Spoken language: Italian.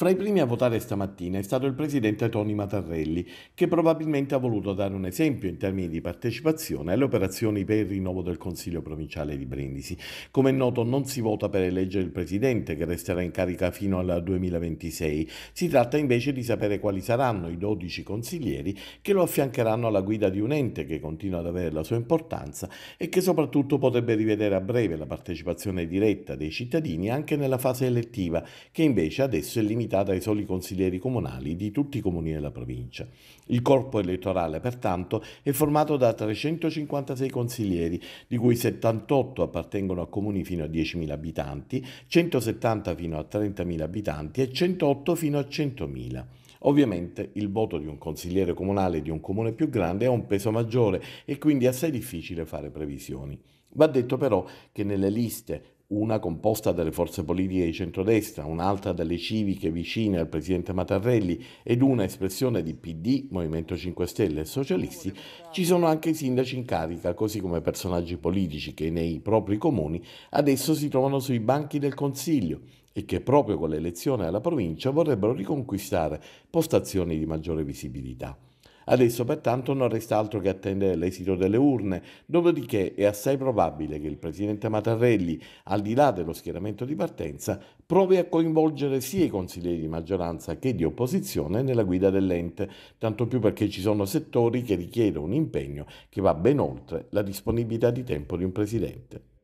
Fra i primi a votare stamattina è stato il presidente Tony Matarrelli, che probabilmente ha voluto dare un esempio in termini di partecipazione alle operazioni per il rinnovo del Consiglio provinciale di Brindisi. Come è noto non si vota per eleggere il presidente, che resterà in carica fino al 2026. Si tratta invece di sapere quali saranno i 12 consiglieri che lo affiancheranno alla guida di un ente che continua ad avere la sua importanza e che soprattutto potrebbe rivedere a breve la partecipazione diretta dei cittadini anche nella fase elettiva, che invece adesso è limitata autorità dai soli consiglieri comunali di tutti i comuni della provincia. Il corpo elettorale, pertanto, è formato da 356 consiglieri, di cui 78 appartengono a comuni fino a 10.000 abitanti, 170 fino a 30.000 abitanti e 108 fino a 100.000. Ovviamente il voto di un consigliere comunale di un comune più grande ha un peso maggiore e quindi è assai difficile fare previsioni. Va detto però che nelle liste una composta dalle forze politiche di centrodestra, un'altra dalle civiche vicine al presidente Mattarelli ed una espressione di PD, Movimento 5 Stelle e Socialisti, ci sono anche i sindaci in carica, così come personaggi politici che nei propri comuni adesso si trovano sui banchi del Consiglio e che proprio con l'elezione alla provincia vorrebbero riconquistare postazioni di maggiore visibilità. Adesso pertanto non resta altro che attendere l'esito delle urne, dopodiché è assai probabile che il presidente Mattarelli, al di là dello schieramento di partenza, provi a coinvolgere sia i consiglieri di maggioranza che di opposizione nella guida dell'ente, tanto più perché ci sono settori che richiedono un impegno che va ben oltre la disponibilità di tempo di un presidente.